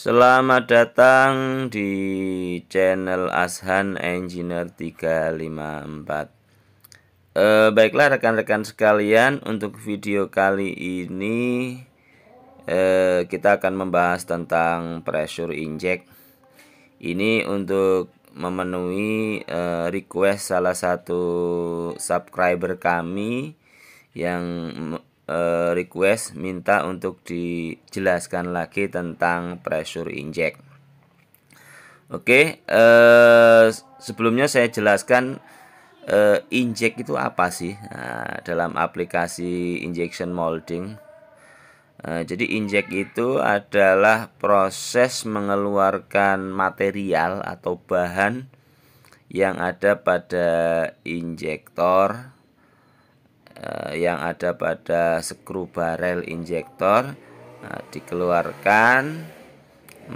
Selamat datang di channel Ashan Engineer 354 e, eh, Baiklah rekan-rekan sekalian untuk video kali ini e, Kita akan membahas tentang pressure inject Ini untuk memenuhi e, request salah satu subscriber kami Yang Eh, request minta untuk dijelaskan lagi tentang pressure inject. Oke, okay, eh, sebelumnya saya jelaskan eh, inject itu apa sih nah, dalam aplikasi injection molding. Eh, jadi inject itu adalah proses mengeluarkan material atau bahan yang ada pada injektor Eh, yang ada pada skru barel injektor eh, dikeluarkan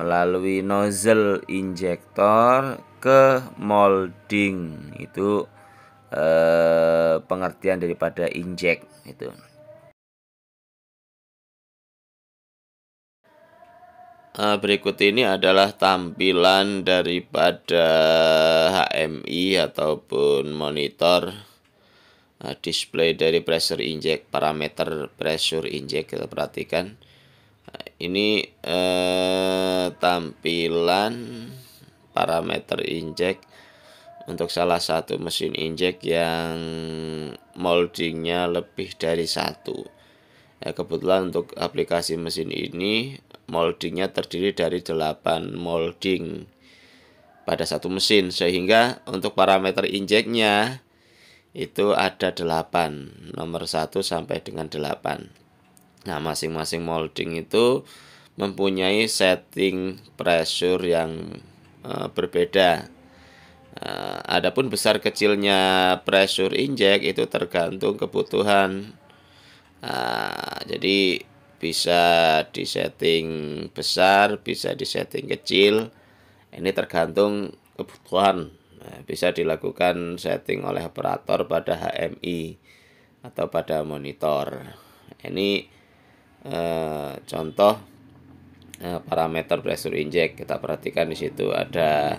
melalui nozzle injektor ke molding itu eh, pengertian daripada injek itu eh, berikut ini adalah tampilan daripada HMI ataupun monitor Eh, display dari pressure inject parameter pressure inject kita perhatikan eh, ini eh, tampilan parameter inject untuk salah satu mesin inject yang moldingnya lebih dari satu ya, kebetulan untuk aplikasi mesin ini moldingnya terdiri dari 8 molding pada satu mesin sehingga untuk parameter injectnya itu ada 8 nomor 1 sampai dengan 8 nah masing-masing molding itu mempunyai setting pressure yang uh, berbeda uh, adapun besar kecilnya pressure inject itu tergantung kebutuhan uh, jadi bisa di setting besar bisa di setting kecil ini tergantung kebutuhan bisa dilakukan setting oleh operator pada HMI atau pada monitor. Ini eh, contoh eh, parameter pressure inject. Kita perhatikan di situ ada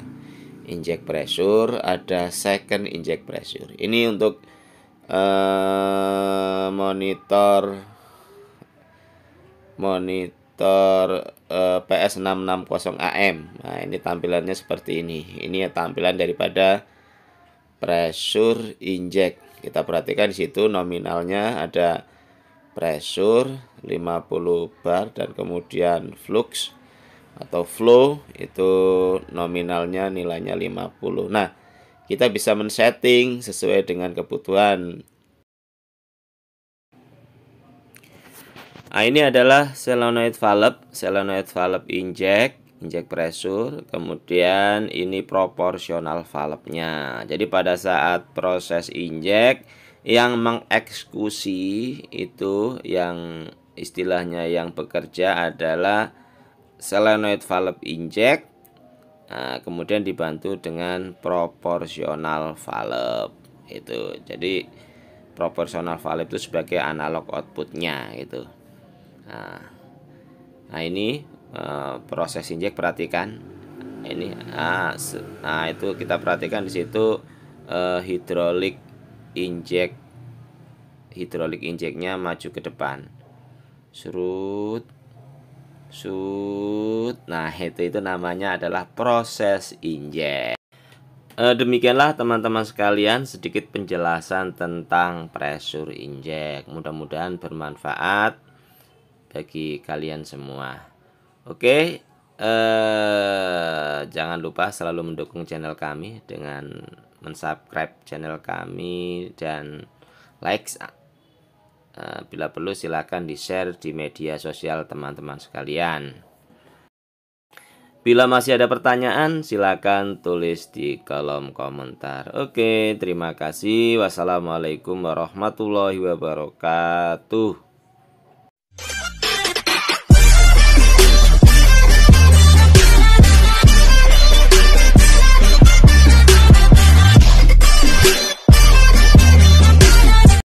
inject pressure, ada second inject pressure. Ini untuk eh, monitor monitor Eh, PS660AM. Nah, ini tampilannya seperti ini. Ini ya tampilan daripada pressure inject. Kita perhatikan di situ nominalnya ada pressure 50 bar dan kemudian flux atau flow itu nominalnya nilainya 50. Nah, kita bisa men-setting sesuai dengan kebutuhan Nah, ini adalah solenoid valve, solenoid valve inject, inject pressure, kemudian ini proporsional valve-nya. Jadi pada saat proses inject yang mengeksekusi itu yang istilahnya yang bekerja adalah solenoid valve inject nah, kemudian dibantu dengan proporsional valve itu. Jadi proporsional valve itu sebagai analog outputnya gitu. Nah, nah ini uh, proses injek perhatikan ini nah, nah itu kita perhatikan di situ uh, hidrolik injek hidrolik injeknya maju ke depan. Surut surut Nah, itu itu namanya adalah proses injek. Eh, demikianlah teman-teman sekalian sedikit penjelasan tentang pressure injek Mudah-mudahan bermanfaat bagi kalian semua. Oke, eh jangan lupa selalu mendukung channel kami dengan mensubscribe channel kami dan like. Eh, bila perlu silakan di-share di media sosial teman-teman sekalian. Bila masih ada pertanyaan, silakan tulis di kolom komentar. Oke, terima kasih. Wassalamualaikum warahmatullahi wabarakatuh.